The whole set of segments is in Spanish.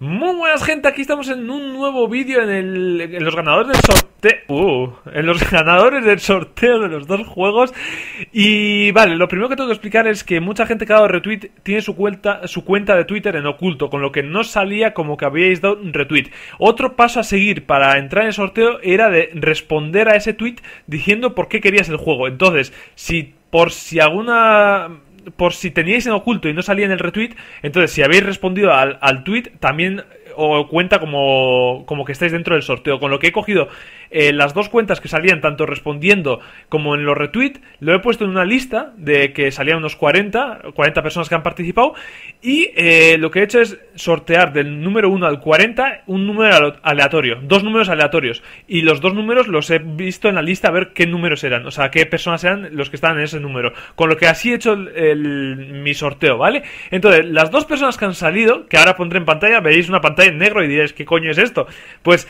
Muy buenas gente, aquí estamos en un nuevo vídeo en, el, en los ganadores del sorteo uh, En los ganadores del sorteo de los dos juegos Y vale, lo primero que tengo que explicar es que mucha gente que ha dado retweet Tiene su cuenta, su cuenta de Twitter en oculto Con lo que no salía como que habíais dado un retweet Otro paso a seguir para entrar en el sorteo Era de responder a ese tweet diciendo por qué querías el juego Entonces, si por si alguna por si teníais en oculto y no salía en el retweet, entonces si habéis respondido al, al tweet, también o cuenta como, que estáis dentro del sorteo. Con lo que he cogido eh, las dos cuentas que salían, tanto respondiendo como en los retweets lo he puesto en una lista de que salían unos 40, 40 personas que han participado. Y eh, lo que he hecho es sortear del número 1 al 40 un número aleatorio, dos números aleatorios. Y los dos números los he visto en la lista a ver qué números eran, o sea, qué personas eran los que estaban en ese número. Con lo que así he hecho mi sorteo, ¿vale? Entonces, las dos personas que han salido, que ahora pondré en pantalla, veis una pantalla negro y diréis, ¿qué coño es esto? Pues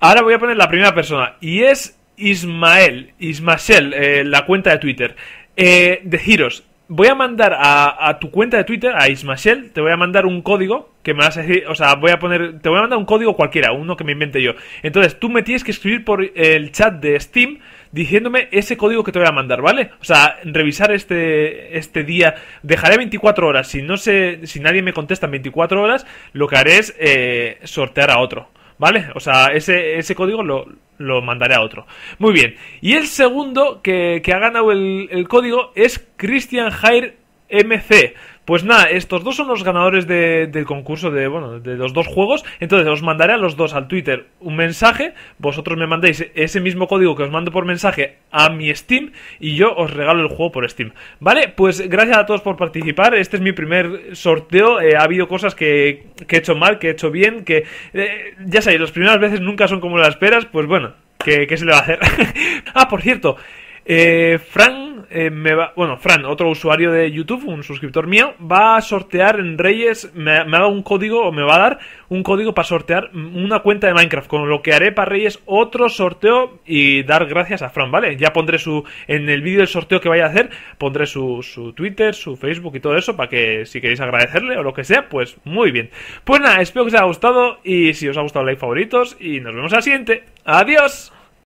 ahora voy a poner la primera persona y es Ismael, Ismael, eh, la cuenta de Twitter. Eh, de voy a mandar a, tu cuenta de Twitter, a Ismael te voy a mandar un código que me vas a decir, o sea, voy a poner, te voy a mandar un código cualquiera, uno que me invente yo. Entonces, tú me tienes que escribir por el chat de Steam diciéndome ese código que te voy a mandar, ¿vale? O sea, revisar este, este día. Dejaré 24 horas. Si no sé, si nadie me contesta en 24 horas, lo que haré es eh, sortear a otro. ¿Vale? O sea, ese, ese código lo, lo, mandaré a otro. Muy bien. Y el segundo que, ha ganado el, código es Christian MC. Pues nada, estos dos son los ganadores del concurso de, bueno, de los dos juegos. Entonces os mandaré a los dos al Twitter un mensaje. Vosotros me mandéis ese mismo código que os mando por mensaje a mi Steam y yo os regalo el juego por Steam. Vale, pues gracias a todos por participar. Este es mi primer sorteo. Eh, ha habido cosas que, que, he hecho mal, que he hecho bien, que eh, ya sabéis, las primeras veces nunca son como las esperas. Pues bueno, ¿qué, qué se le va a hacer? ah, por cierto, eh, Frank eh, me va, bueno, Fran, otro usuario de YouTube, un suscriptor mío, va a sortear en Reyes, me, ha dado un código, o me va a dar un código para sortear una cuenta de Minecraft, con lo que haré para Reyes otro sorteo y dar gracias a Fran, ¿vale? Ya pondré su, en el vídeo del sorteo que vaya a hacer, pondré su, su Twitter, su Facebook y todo eso, para que si queréis agradecerle o lo que sea, pues muy bien. Pues nada, espero que os haya gustado y si os ha gustado, like favoritos y nos vemos al siguiente. ¡Adiós!